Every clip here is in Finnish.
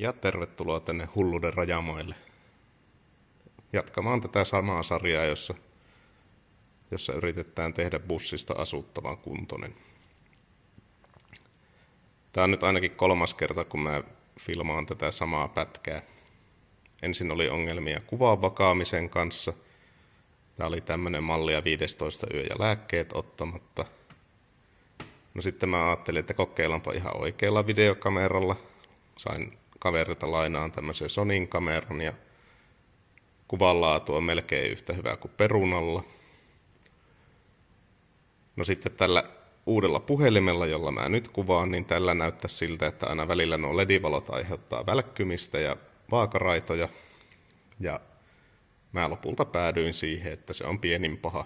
Ja tervetuloa tänne hulluuden rajamoille. Jatkamaan tätä samaa sarjaa, jossa, jossa yritetään tehdä bussista asuttavan kuntoinen. Tämä on nyt ainakin kolmas kerta, kun mä filmaan tätä samaa pätkää. Ensin oli ongelmia kuvan vakaamisen kanssa. Tämä oli tämmöinen mallia 15 yö ja lääkkeet ottamatta. No sitten mä ajattelin, että kokeillaanpa ihan oikealla videokameralla. Sain kaverilta lainaan tämmöisen Sonin kameran ja kuvanlaatu on melkein yhtä hyvä kuin perunalla. No sitten tällä uudella puhelimella, jolla mä nyt kuvaan, niin tällä näyttää siltä, että aina välillä nuo ledivalot aiheuttaa välkkymistä ja vaakaraitoja. Ja mä lopulta päädyin siihen, että se on pienin paha.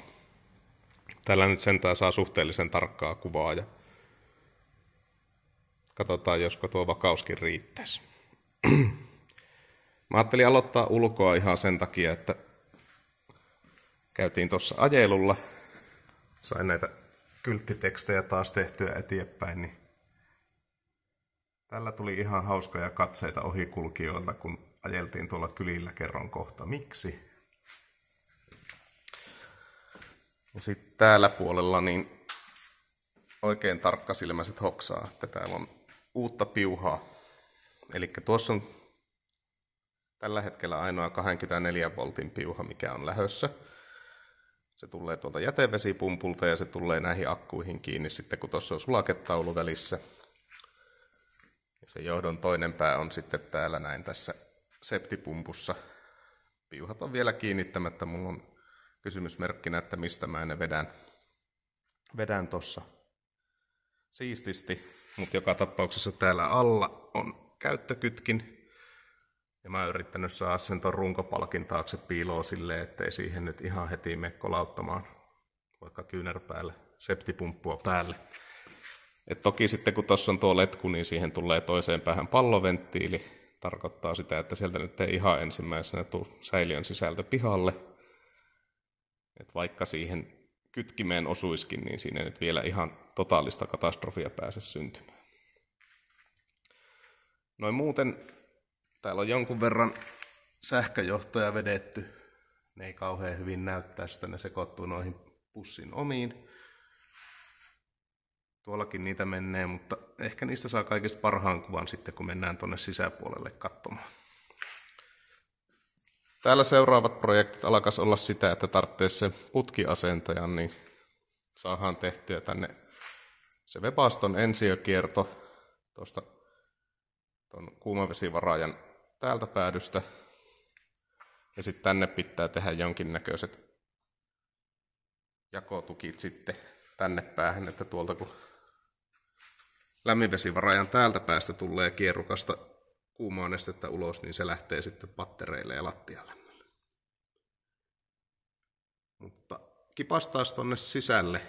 Tällä nyt sentään saa suhteellisen tarkkaa kuvaa ja katsotaan, josko tuo vakauskin riittäisi. Mä ajattelin aloittaa ulkoa ihan sen takia, että käytiin tuossa ajelulla. Sain näitä kylttitekstejä taas tehtyä eteenpäin, niin tällä tuli ihan hauskoja katseita ohikulkijoilta, kun ajeltiin tuolla kylillä kerron kohta. Miksi? Ja sitten täällä puolella niin oikein tarkkasilmäiset hoksaa, että täällä on uutta piuhaa Eli tuossa on tällä hetkellä ainoa 24 voltin piuha, mikä on lähössä. Se tulee tuolta jätevesipumpulta ja se tulee näihin akkuihin kiinni sitten, kun tuossa on sulaketaulu välissä. Ja se johdon toinen pää on sitten täällä näin tässä septipumpussa. Piuhat on vielä kiinnittämättä. Mulla on kysymysmerkkinä, että mistä mä ne vedän, vedän tuossa siististi. Mutta joka tapauksessa täällä alla on käyttökytkin. Ja mä oon yrittänyt saada sen ton runkopalkin taakse piiloon silleen, ettei siihen nyt ihan heti mene kolauttamaan vaikka kyynärpäälle, septipumppua päälle. Et toki sitten kun tuossa on tuo letku, niin siihen tulee toiseen päähän palloventtiili. Tarkoittaa sitä, että sieltä nyt ei ihan ensimmäisenä tule säiliön sisältö pihalle. Et vaikka siihen kytkimeen osuiskin, niin siinä nyt vielä ihan totaalista katastrofia pääse syntymään. Noin muuten täällä on jonkun verran sähköjohtoja vedetty. Ne ei kauhean hyvin näyttää sitä, ne sekoittuu noihin pussin omiin. Tuollakin niitä menee, mutta ehkä niistä saa kaikista parhaan kuvan sitten, kun mennään tuonne sisäpuolelle katsomaan. Täällä seuraavat projektit alkaisi olla sitä, että tarvitsee se putkiasentajan, niin saadaan tehtyä tänne se Webaston ensiökierto tuosta tuon kuumavesivaraajan täältä päädystä. Ja sitten tänne pitää tehdä jonkinnäköiset jakotukit sitten tänne päähän, että tuolta kun lämminvesivarajan täältä päästä tulee kierrukasta kuumaa nestettä ulos, niin se lähtee sitten pattereille ja lattialle. Mutta kipastaas tonne sisälle.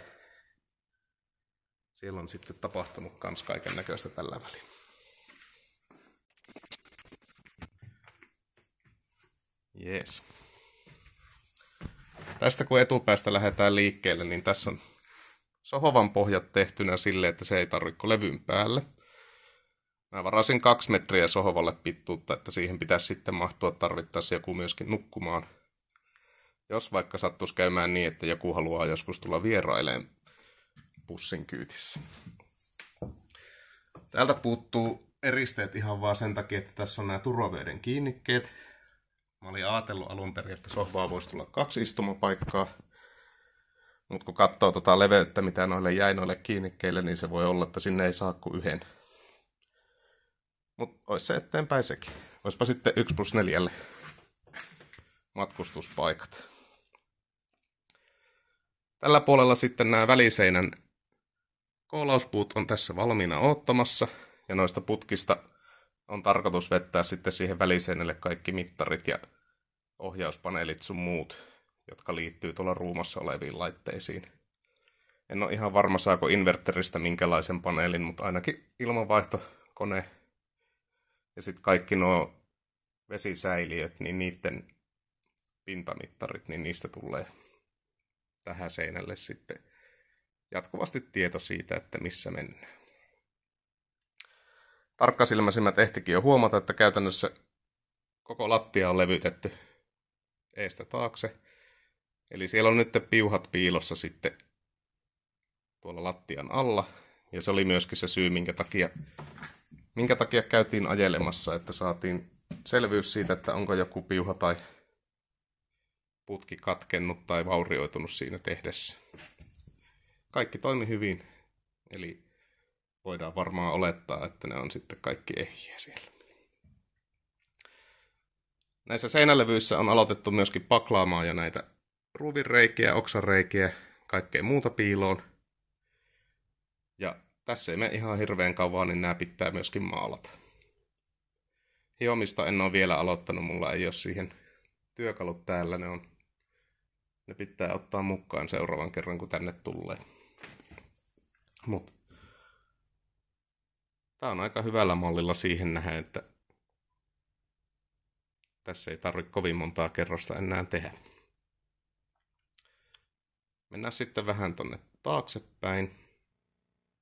Siellä on sitten tapahtunut kans kaiken näköistä tällä välin. Jees. Tästä kun etupäästä lähdetään liikkeelle, niin tässä on sohovan pohjat tehtynä sille, että se ei tarvitse levyn päälle. Mä varasin kaksi metriä sohovalle pituutta, että siihen pitäisi sitten mahtua tarvittaessa joku myöskin nukkumaan. Jos vaikka sattuisi käymään niin, että joku haluaa joskus tulla vieraileen pussin kyytissä. Täältä puuttuu eristeet ihan vaan sen takia, että tässä on nämä turvavöiden kiinnikkeet, Mä olin ajatellut alun perin, että sohvaa voisi tulla kaksi istumapaikkaa, mutta kun katsoo tota leveyttä, mitä noille jäi noille kiinnikkeille, niin se voi olla, että sinne ei saa kuin yhden. Mutta olisi se eteenpäin sekin. Olisipa sitten 1 plus 4 matkustuspaikat. Tällä puolella sitten nämä väliseinän koolauspuut on tässä valmiina ottamassa Ja noista putkista on tarkoitus vettää sitten siihen väliseinälle kaikki mittarit ja ohjauspaneelit sun muut, jotka liittyy tuolla ruumassa oleviin laitteisiin. En ole ihan varma, saako inverteristä minkälaisen paneelin, mutta ainakin ilmanvaihtokone ja sitten kaikki nuo vesisäiliöt, niin niiden pintamittarit, niin niistä tulee tähän seinälle sitten jatkuvasti tieto siitä, että missä mennään. Tarkkasilmäisimmät ehtikin jo huomata, että käytännössä koko lattia on levytetty eestä taakse. Eli siellä on nyt piuhat piilossa sitten tuolla lattian alla. Ja se oli myöskin se syy, minkä takia, minkä takia käytiin ajelemassa, että saatiin selvyys siitä, että onko joku piuha tai putki katkennut tai vaurioitunut siinä tehdessä. Kaikki toimi hyvin, eli voidaan varmaan olettaa, että ne on sitten kaikki ehjiä siellä. Näissä seinälevyissä on aloitettu myöskin paklaamaan jo näitä ruuvinreikiä, oksanreikiä, kaikkea muuta piiloon. Ja tässä ei mene ihan hirveän kauan, niin nämä pitää myöskin maalata. Hiomista en ole vielä aloittanut, mulla ei ole siihen työkalut täällä, ne, on, ne pitää ottaa mukaan seuraavan kerran, kun tänne tulee. Mutta Tämä on aika hyvällä mallilla siihen nähdä, että tässä ei tarvitse kovin montaa kerrosta enää tehdä. Mennään sitten vähän tuonne taaksepäin.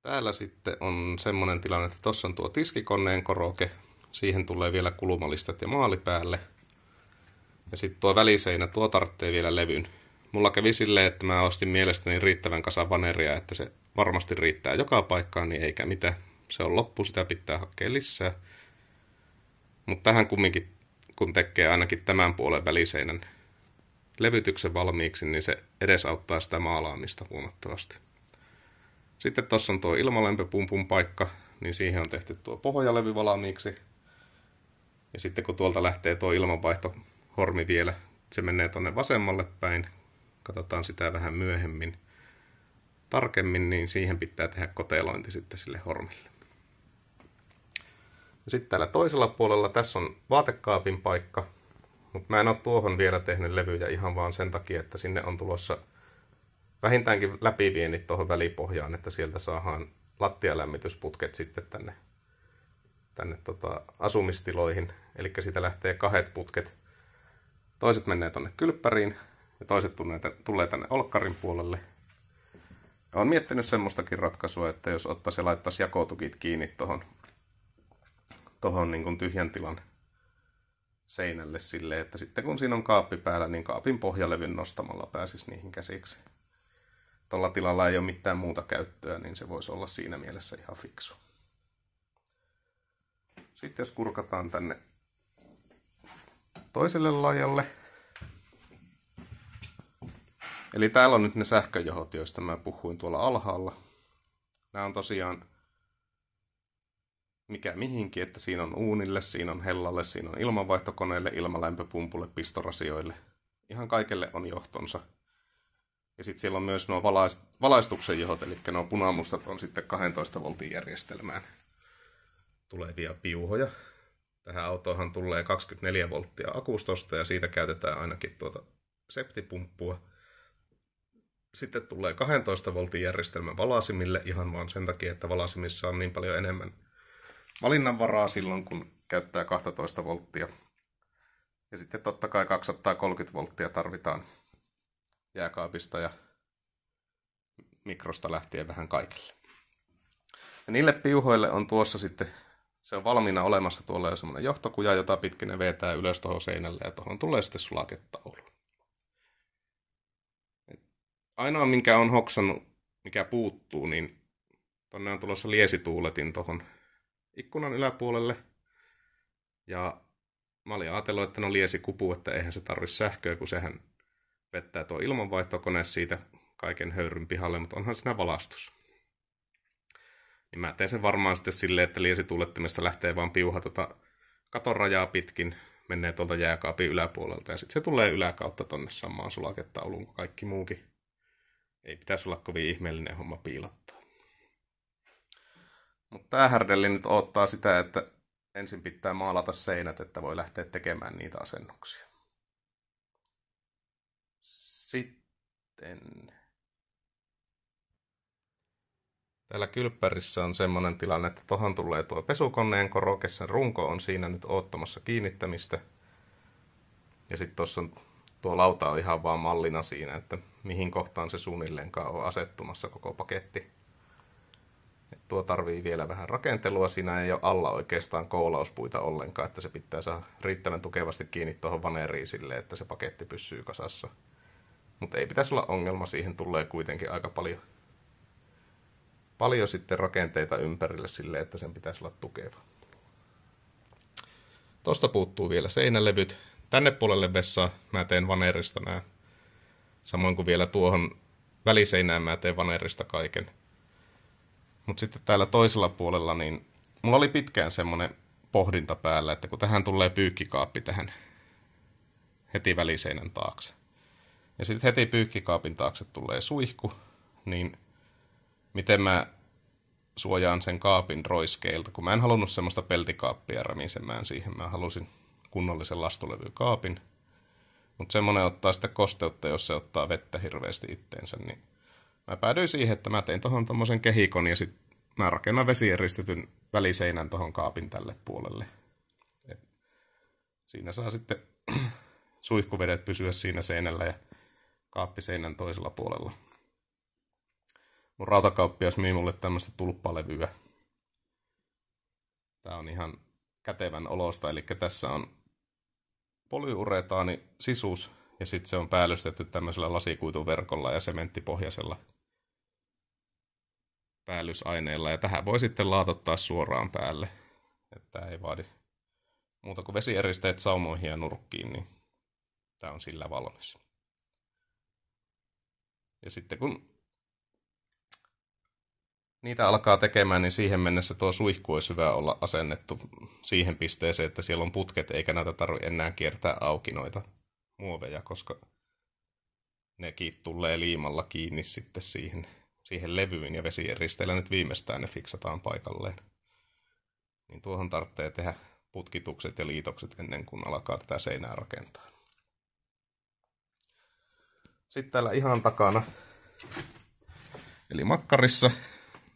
Täällä sitten on semmoinen tilanne, että tuossa on tuo tiskikoneen koroke. Siihen tulee vielä kulumalistat ja maali päälle. Ja sitten tuo väliseinä, tuo tarvitsee vielä levyn. Mulla kävi silleen, että mä ostin mielestäni riittävän kasan vaneria, että se varmasti riittää joka paikkaan, niin eikä mitään se on loppu, sitä pitää hakea lisää. Mutta tähän kumminkin, kun tekee ainakin tämän puolen väliseinän levytyksen valmiiksi, niin se edesauttaa sitä maalaamista huomattavasti. Sitten tuossa on tuo ilmalämpöpumpun paikka, niin siihen on tehty tuo pohjalevy valmiiksi. Ja sitten kun tuolta lähtee tuo ilmanvaihtohormi vielä, se menee tuonne vasemmalle päin. Katsotaan sitä vähän myöhemmin tarkemmin, niin siihen pitää tehdä kotelointi sitten sille hormille. Sitten täällä toisella puolella, tässä on vaatekaapin paikka, mutta mä en ole tuohon vielä tehnyt levyjä ihan vaan sen takia, että sinne on tulossa vähintäänkin läpiviennit tuohon välipohjaan, että sieltä saadaan lattialämmitysputket sitten tänne, tänne tota asumistiloihin. Eli siitä lähtee kahdet putket. Toiset menee tuonne kylppäriin ja toiset tulee tänne olkkarin puolelle. Olen miettinyt semmoistakin ratkaisua, että jos ottaisi ja laittaisi jakotukit kiinni tuohon tuohon niin tyhjän tilan seinälle sille, että sitten kun siinä on kaappi päällä, niin kaapin pohjalevyn nostamalla pääsisi niihin käsiksi. Tuolla tilalla ei ole mitään muuta käyttöä, niin se voisi olla siinä mielessä ihan fiksu. Sitten jos kurkataan tänne toiselle laajalle. Eli täällä on nyt ne sähköjohot, joista mä puhuin tuolla alhaalla. Nämä on tosiaan mikä mihinkin, että siinä on uunille, siinä on hellalle, siinä on ilmanvaihtokoneelle, ilmalämpöpumpulle, pistorasioille. Ihan kaikelle on johtonsa. Ja sitten siellä on myös nuo valaist- valaistuksen johot, eli nuo punamustat on sitten 12 voltin järjestelmään tulevia piuhoja. Tähän autoonhan tulee 24 volttia akustosta ja siitä käytetään ainakin tuota septipumppua. Sitten tulee 12 voltin järjestelmä valasimille ihan vaan sen takia, että valasimissa on niin paljon enemmän valinnanvaraa silloin, kun käyttää 12 volttia. Ja sitten totta kai 230 volttia tarvitaan jääkaapista ja mikrosta lähtien vähän kaikille. Ja niille piuhoille on tuossa sitten, se on valmiina olemassa tuolla jo semmoinen johtokuja, jota pitkin ne vetää ylös tuohon seinälle ja tuohon tulee sitten sulaketaulu. ainoa minkä on hoksannut, mikä puuttuu, niin tonne on tulossa liesituuletin tuohon ikkunan yläpuolelle. Ja mä olin ajatellut, että no liesi kupu, että eihän se tarvitse sähköä, kun sehän vettää tuo ilmanvaihtokone siitä kaiken höyryn pihalle, mutta onhan siinä valastus. Niin mä teen sen varmaan sitten silleen, että tuulettimesta lähtee vaan piuha tota katon rajaa pitkin, menee tuolta jääkaapin yläpuolelta ja sitten se tulee yläkautta tonne samaan sulaketta kuin kaikki muukin. Ei pitäisi olla kovin ihmeellinen homma piilottaa. Mutta tämä härdelli nyt odottaa sitä, että ensin pitää maalata seinät, että voi lähteä tekemään niitä asennuksia. Sitten... Täällä kylppärissä on semmoinen tilanne, että tuohon tulee tuo pesukoneen koroke, sen runko on siinä nyt oottamassa kiinnittämistä. Ja sitten tuossa on, tuo lauta on ihan vaan mallina siinä, että mihin kohtaan se suunnilleenkaan on asettumassa koko paketti tuo tarvii vielä vähän rakentelua. Siinä ei ole alla oikeastaan koolauspuita ollenkaan, että se pitää saada riittävän tukevasti kiinni tuohon vaneriin sille, että se paketti pysyy kasassa. Mutta ei pitäisi olla ongelma, siihen tulee kuitenkin aika paljon, paljon sitten rakenteita ympärille sille, että sen pitäisi olla tukeva. Tosta puuttuu vielä seinälevyt. Tänne puolelle vessa mä teen vanerista nämä. Samoin kuin vielä tuohon väliseinään mä teen vanerista kaiken. Mutta sitten täällä toisella puolella, niin mulla oli pitkään semmoinen pohdinta päällä, että kun tähän tulee pyykkikaappi tähän heti väliseinän taakse. Ja sitten heti pyykkikaapin taakse tulee suihku, niin miten mä suojaan sen kaapin roiskeilta, kun mä en halunnut semmoista peltikaappia ramisemään siihen. Mä halusin kunnollisen lastulevykaapin. Mutta semmoinen ottaa sitä kosteutta, jos se ottaa vettä hirveästi itteensä, niin mä päädyin siihen, että mä tein tuohon tommosen kehikon ja sitten mä rakennan vesieristetyn väliseinän tuohon kaapin tälle puolelle. Et siinä saa sitten suihkuvedet pysyä siinä seinällä ja kaappiseinän toisella puolella. Mun rautakauppias myi mulle tämmöistä tulppalevyä. Tää on ihan kätevän olosta, eli tässä on polyuretaani sisus ja sitten se on päällystetty tämmöisellä lasikuituverkolla ja sementtipohjaisella päällysaineilla ja tähän voi sitten laatottaa suoraan päälle. Että ei vaadi muuta kuin vesieristeet saumoihin ja nurkkiin, niin tämä on sillä valmis. Ja sitten kun niitä alkaa tekemään, niin siihen mennessä tuo suihku olisi hyvä olla asennettu siihen pisteeseen, että siellä on putket, eikä näitä tarvitse enää kiertää auki noita muoveja, koska nekin tulee liimalla kiinni sitten siihen siihen levyyn ja vesien nyt viimeistään ne fiksataan paikalleen. Niin tuohon tarvitsee tehdä putkitukset ja liitokset ennen kuin alkaa tätä seinää rakentaa. Sitten täällä ihan takana, eli makkarissa,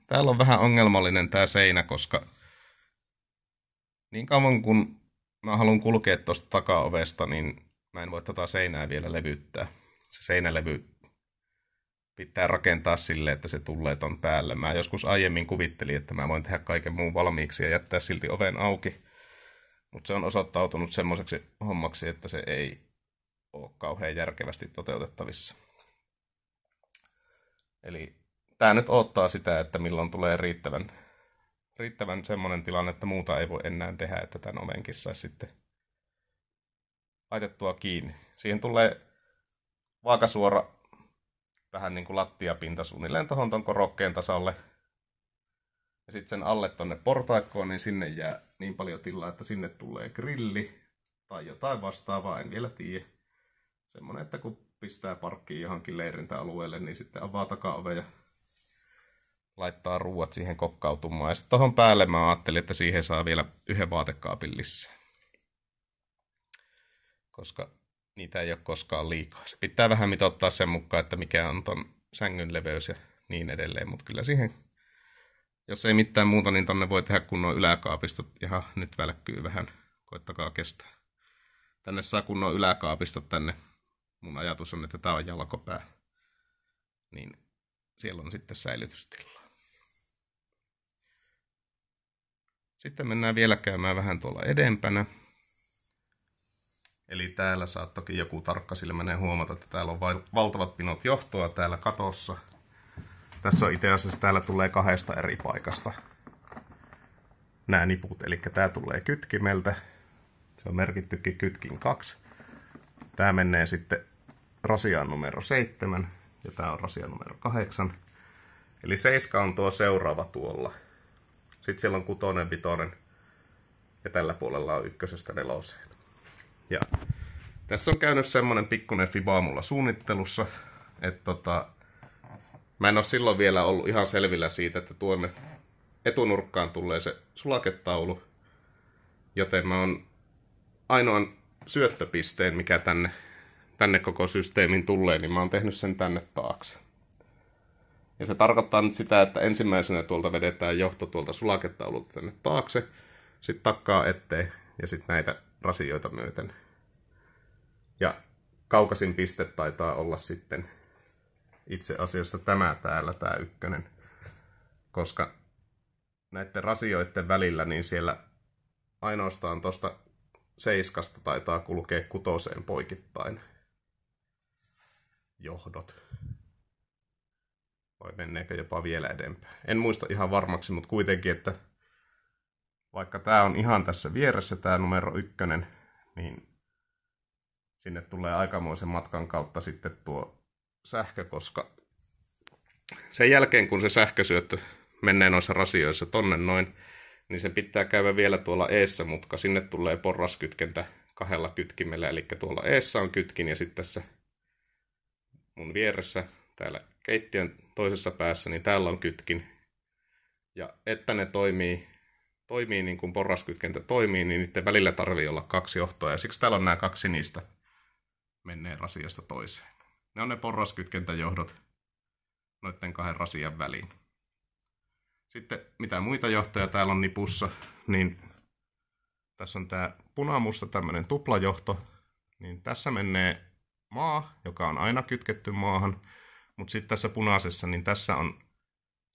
täällä on vähän ongelmallinen tämä seinä, koska niin kauan kun mä haluan kulkea tuosta takaovesta, niin mä en voi tätä tota seinää vielä levyttää. Se seinälevy pitää rakentaa sille, että se tulee ton päälle. Mä joskus aiemmin kuvittelin, että mä voin tehdä kaiken muun valmiiksi ja jättää silti oven auki. Mutta se on osoittautunut semmoiseksi hommaksi, että se ei ole kauhean järkevästi toteutettavissa. Eli tämä nyt odottaa sitä, että milloin tulee riittävän, riittävän semmoinen tilanne, että muuta ei voi enää tehdä, että tämän ovenkin saisi sitten laitettua kiinni. Siihen tulee vaakasuora vähän niin kuin lattiapinta suunnilleen tuohon tuon korokkeen tasalle. Ja sitten sen alle tuonne portaikkoon, niin sinne jää niin paljon tilaa, että sinne tulee grilli tai jotain vastaavaa, en vielä tiedä. Semmoinen, että kun pistää parkkiin johonkin leirintäalueelle, niin sitten avaa takaove ja laittaa ruuat siihen kokkautumaan. Ja sitten tuohon päälle mä ajattelin, että siihen saa vielä yhden vaatekaapin lisää. Koska niitä ei ole koskaan liikaa. Se pitää vähän mitottaa sen mukaan, että mikä on ton sängyn leveys ja niin edelleen, mutta kyllä siihen, jos ei mitään muuta, niin tonne voi tehdä kunnon yläkaapistot. ja nyt välkkyy vähän, koittakaa kestää. Tänne saa kunnon yläkaapistot tänne. Mun ajatus on, että tämä on jalkopää. Niin siellä on sitten säilytystilaa. Sitten mennään vielä käymään vähän tuolla edempänä. Eli täällä saat toki joku tarkkasilmäinen huomata, että täällä on valtavat pinot johtoa täällä katossa. Tässä on itse asiassa, täällä tulee kahdesta eri paikasta nämä niput. Eli tämä tulee kytkimeltä. Se on merkittykin kytkin 2. Tämä menee sitten rasiaan numero 7 ja tämä on rasia numero 8. Eli 7 on tuo seuraava tuolla. Sitten siellä on kutonen, vitonen ja tällä puolella on ykkösestä neloseen. Ja tässä on käynyt semmoinen pikkuinen fibaa mulla suunnittelussa, että tota, mä en ole silloin vielä ollut ihan selvillä siitä, että tuonne etunurkkaan tulee se sulaketaulu, joten mä oon ainoan syöttöpisteen, mikä tänne, tänne koko systeemin tulee, niin mä oon tehnyt sen tänne taakse. Ja se tarkoittaa nyt sitä, että ensimmäisenä tuolta vedetään johto tuolta sulaketaululta tänne taakse, sitten takkaa eteen ja sitten näitä rasioita myöten. Ja kaukasin piste taitaa olla sitten itse asiassa tämä täällä, tämä ykkönen. Koska näiden rasioiden välillä, niin siellä ainoastaan tuosta seiskasta taitaa kulkea kutoseen poikittain johdot. Vai menneekö jopa vielä edempää? En muista ihan varmaksi, mutta kuitenkin, että vaikka tämä on ihan tässä vieressä tämä numero ykkönen, niin sinne tulee aikamoisen matkan kautta sitten tuo sähkö, koska sen jälkeen kun se sähkösyöttö menee noissa rasioissa tonne noin, niin se pitää käydä vielä tuolla eessä, mutta sinne tulee porraskytkentä kahdella kytkimellä, eli tuolla eessä on kytkin ja sitten tässä mun vieressä täällä keittiön toisessa päässä, niin täällä on kytkin. Ja että ne toimii toimii niin kuin porraskytkentä toimii, niin niiden välillä tarvii olla kaksi johtoa. Ja siksi täällä on nämä kaksi niistä menneen rasiasta toiseen. Ne on ne porraskytkentäjohdot noiden kahden rasian väliin. Sitten mitä muita johtoja täällä on nipussa, niin tässä on tämä punamusta tämmöinen tuplajohto. Niin tässä menee maa, joka on aina kytketty maahan, mutta sitten tässä punaisessa, niin tässä on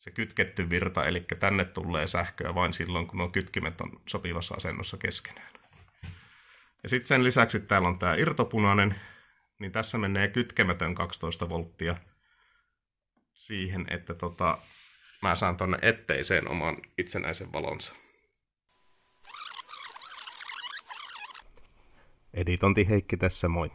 se kytketty virta, eli tänne tulee sähköä vain silloin, kun nuo kytkimet on sopivassa asennossa keskenään. Ja sitten sen lisäksi täällä on tämä irtopunainen, niin tässä menee kytkemätön 12 volttia siihen, että tota, mä saan tuonne etteiseen oman itsenäisen valonsa. Editonti Heikki tässä, moi.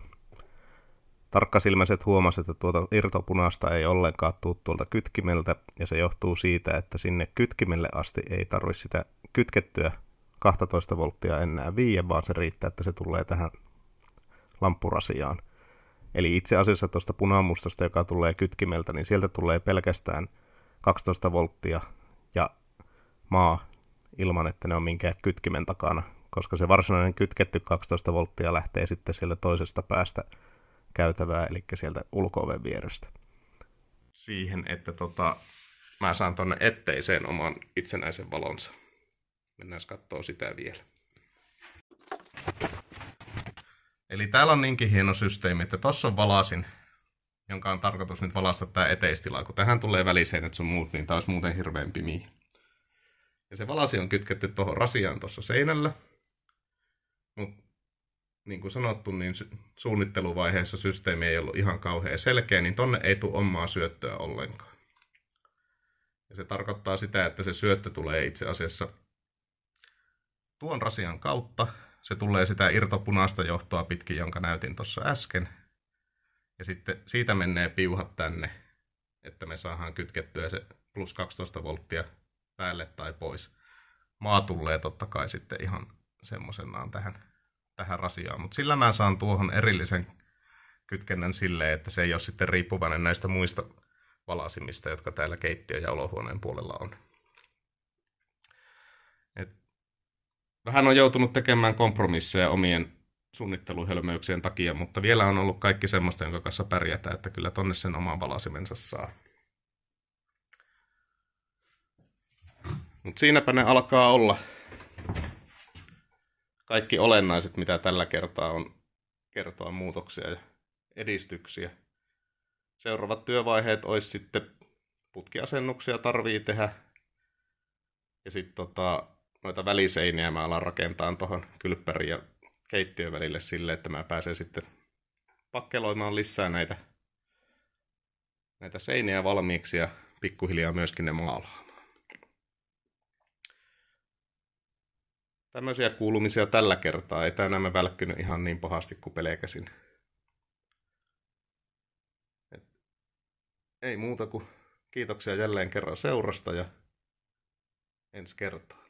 Tarkkasilmäiset huomasivat, että tuota irtopunasta ei ollenkaan tuu tuolta kytkimeltä, ja se johtuu siitä, että sinne kytkimelle asti ei tarvitse sitä kytkettyä 12 volttia enää viiä, vaan se riittää, että se tulee tähän lampurasiaan. Eli itse asiassa tuosta punamustasta, joka tulee kytkimeltä, niin sieltä tulee pelkästään 12 volttia ja maa ilman, että ne on minkään kytkimen takana, koska se varsinainen kytketty 12 volttia lähtee sitten sieltä toisesta päästä – käytävää, eli sieltä ulko vierestä. Siihen, että tota, mä saan tuonne etteiseen oman itsenäisen valonsa. Mennään katsoa sitä vielä. Eli täällä on niinkin hieno systeemi, että tuossa on valasin, jonka on tarkoitus nyt valasta tämä eteistila. Kun tähän tulee väliseen, että sun muut, niin tämä olisi muuten hirveän pimi. Ja se valasi on kytketty tuohon rasiaan tuossa seinällä. Mutta niin kuin sanottu, niin suunnitteluvaiheessa systeemi ei ollut ihan kauhean selkeä, niin tonne ei tule omaa syöttöä ollenkaan. Ja se tarkoittaa sitä, että se syöttö tulee itse asiassa tuon rasian kautta. Se tulee sitä irtopunaista johtoa pitkin, jonka näytin tuossa äsken. Ja sitten siitä menee piuhat tänne, että me saadaan kytkettyä se plus 12 volttia päälle tai pois. Maa tulee totta kai sitten ihan semmoisenaan tähän tähän rasiaan. Mutta sillä mä saan tuohon erillisen kytkennän silleen, että se ei ole sitten riippuvainen näistä muista valasimista, jotka täällä keittiö- ja olohuoneen puolella on. Et vähän on joutunut tekemään kompromisseja omien suunnitteluhölmöyksien takia, mutta vielä on ollut kaikki semmoista, jonka kanssa pärjätään, että kyllä tonne sen oman valasimensa saa. Mutta siinäpä ne alkaa olla kaikki olennaiset, mitä tällä kertaa on kertoa muutoksia ja edistyksiä. Seuraavat työvaiheet olisi sitten putkiasennuksia tarvii tehdä. Ja sitten tota, noita väliseiniä mä alan rakentaa tuohon kylppäriin ja keittiön välille sille, että mä pääsen sitten pakkeloimaan lisää näitä, näitä seiniä valmiiksi ja pikkuhiljaa myöskin ne maalaa. Tämmöisiä kuulumisia tällä kertaa. Ei tänään mä välkkynyt ihan niin pahasti kuin pelkäsin. ei muuta kuin kiitoksia jälleen kerran seurasta ja ensi kertaa.